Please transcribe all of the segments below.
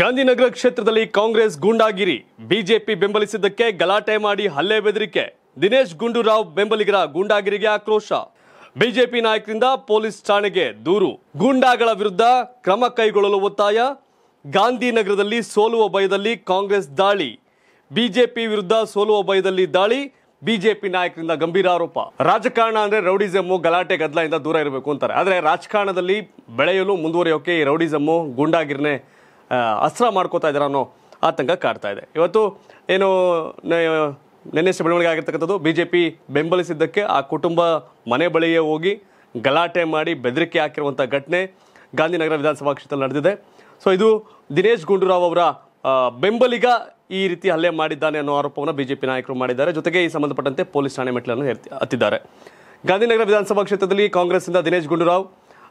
ಗಾಂಧಿನಗರ ಕ್ಷೇತ್ರದಲ್ಲಿ ಕಾಂಗ್ರೆಸ್ ಗೂಂಡಾಗಿರಿ ಬಿಜೆಪಿ ಬೆಂಬಲಿಸಿದ್ದಕ್ಕೆ ಗಲಾಟೆ ಮಾಡಿ ಹಲ್ಲೆ ಬೆದರಿಕೆ ದಿನೇಶ್ ಗುಂಡೂರಾವ್ ಬೆಂಬಲಿಗರ ಗೂಂಡಾಗಿರಿಗೆ ಆಕ್ರೋಶ ಬಿಜೆಪಿ ನಾಯಕರಿಂದ ಪೊಲೀಸ್ ಠಾಣೆಗೆ ದೂರು ಗೂಂಡಾಗಳ ವಿರುದ್ಧ ಕ್ರಮ ಕೈಗೊಳ್ಳಲು ಒತ್ತಾಯ ಗಾಂಧಿನಗರದಲ್ಲಿ ಸೋಲುವ ಭಯದಲ್ಲಿ ಕಾಂಗ್ರೆಸ್ ದಾಳಿ ಬಿಜೆಪಿ ವಿರುದ್ಧ ಸೋಲುವ ಭಯದಲ್ಲಿ ದಾಳಿ ಬಿಜೆಪಿ ನಾಯಕರಿಂದ ಗಂಭೀರ ಆರೋಪ ರಾಜಕಾರಣ ಅಂದ್ರೆ ರೌಡಿಸಮ್ಮು ಗಲಾಟೆ ಗದ್ದಲಿಂದ ದೂರ ಇರಬೇಕು ಅಂತಾರೆ ಆದರೆ ರಾಜಕಾರಣದಲ್ಲಿ ಬೆಳೆಯಲು ಮುಂದುವರಿಯೋಕೆ ಈ ರೌಡಿಸಮ್ಮು ಗೂಂಡಾಗಿರ್ನೆ ಅಸ್ತ್ರ ಮಾಡ್ಕೋತಾ ಇದ್ದಾರೆ ಅನ್ನೋ ಆತಂಕ ಕಾಡ್ತಾ ಇದೆ ಇವತ್ತು ಏನು ನೆನ್ನೆ ಬೆಳವಣಿಗೆ ಆಗಿರ್ತಕ್ಕಂಥದ್ದು ಬಿ ಜೆ ಪಿ ಬೆಂಬಲಿಸಿದ್ದಕ್ಕೆ ಆ ಕುಟುಂಬ ಮನೆ ಬಳಿಯೇ ಹೋಗಿ ಗಲಾಟೆ ಮಾಡಿ ಬೆದರಿಕೆ ಹಾಕಿರುವಂಥ ಘಟನೆ ಗಾಂಧಿನಗರ ವಿಧಾನಸಭಾ ಕ್ಷೇತ್ರದಲ್ಲಿ ನಡೆದಿದೆ ಸೊ ಇದು ದಿನೇಶ್ ಗುಂಡೂರಾವ್ ಅವರ ಬೆಂಬಲಿಗ ಈ ರೀತಿ ಹಲ್ಲೆ ಮಾಡಿದ್ದಾನೆ ಅನ್ನೋ ಆರೋಪವನ್ನು ಬಿಜೆಪಿ ನಾಯಕರು ಮಾಡಿದ್ದಾರೆ ಜೊತೆಗೆ ಈ ಸಂಬಂಧಪಟ್ಟಂತೆ ಪೊಲೀಸ್ ಠಾಣೆ ಮೆಟ್ಟಲನ್ನು ಹತ್ತಿದ್ದಾರೆ ಗಾಂಧಿನಗರ ವಿಧಾನಸಭಾ ಕ್ಷೇತ್ರದಲ್ಲಿ ಕಾಂಗ್ರೆಸ್ನಿಂದ ದಿನೇಶ್ ಗುಂಡೂರಾವ್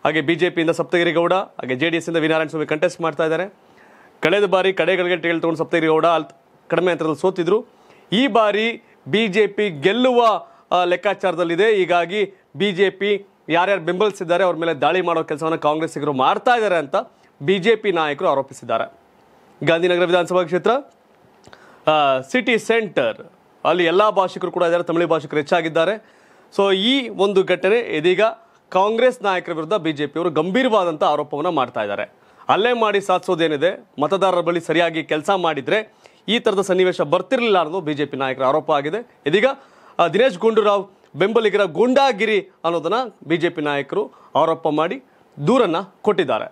ಹಾಗೆ ಬಿಜೆಪಿಯಿಂದ ಸಪ್ತಗಿರಿ ಗೌಡ ಹಾಗೆ ಜೆಡಿಎಸ್ನಿಂದ ವಿನಾರಾಯಣ ಸ್ವಾಮಿ ಕಂಟೆಸ್ಟ್ ಮಾಡ್ತಾ ಇದ್ದಾರೆ ಕಳೆದ ಬಾರಿ ಕಡೆಗಳಿಗೆ ಟಿಕೆಟ್ ತೊಗೊಂಡು ಸಪ್ತಗಿರಿಗೌಡ ಅಲ್ ಕಡಿಮೆ ಅಂತರದಲ್ಲಿ ಸೋತಿದ್ರು ಈ ಬಾರಿ ಬಿ ಜೆ ಪಿ ಗೆಲ್ಲುವ ಲೆಕ್ಕಾಚಾರದಲ್ಲಿದೆ ಹೀಗಾಗಿ ಬಿ ಜೆ ಪಿ ಯಾರ್ಯಾರು ಬೆಂಬಲಿಸಿದ್ದಾರೆ ಅವ್ರ ಮೇಲೆ ದಾಳಿ ಮಾಡೋ ಕೆಲಸವನ್ನು ಕಾಂಗ್ರೆಸ್ಸಿಗರು ಮಾಡ್ತಾ ಇದ್ದಾರೆ ಅಂತ ಬಿ ಜೆ ಪಿ ನಾಯಕರು ಆರೋಪಿಸಿದ್ದಾರೆ ಗಾಂಧಿನಗರ ವಿಧಾನಸಭಾ ಕ್ಷೇತ್ರ ಸಿಟಿ ಸೆಂಟರ್ ಅಲ್ಲಿ ಎಲ್ಲ ಭಾಷಿಕರು ಕೂಡ ಇದ್ದಾರೆ ತಮಿಳು ಭಾಷಿಕರು ಹೆಚ್ಚಾಗಿದ್ದಾರೆ ಸೊ ಈ ಒಂದು ಘಟನೆ ಇದೀಗ ಕಾಂಗ್ರೆಸ್ ನಾಯಕರ ವಿರುದ್ಧ ಬಿ ಜೆ ಪಿಯವರು ಗಂಭೀರವಾದಂಥ ಆರೋಪವನ್ನು ಮಾಡ್ತಾ ಇದ್ದಾರೆ ಅಲ್ಲೇ ಮಾಡಿ ಸಾಧಿಸೋದೇನಿದೆ ಮತದಾರರ ಬಳಿ ಸರಿಯಾಗಿ ಕೆಲಸ ಮಾಡಿದರೆ ಈ ಥರದ ಸನ್ನಿವೇಶ ಬರ್ತಿರಲಿಲ್ಲ ಅನ್ನೋದು ಬಿ ಜೆ ಪಿ ನಾಯಕರ ಆರೋಪ ಆಗಿದೆ ಇದೀಗ ದಿನೇಶ್ ಗುಂಡೂರಾವ್ ಬೆಂಬಲಿಗರ ಗೂಂಡಾಗಿರಿ ಅನ್ನೋದನ್ನು ಬಿ ನಾಯಕರು ಆರೋಪ ಮಾಡಿ ದೂರನ್ನು ಕೊಟ್ಟಿದ್ದಾರೆ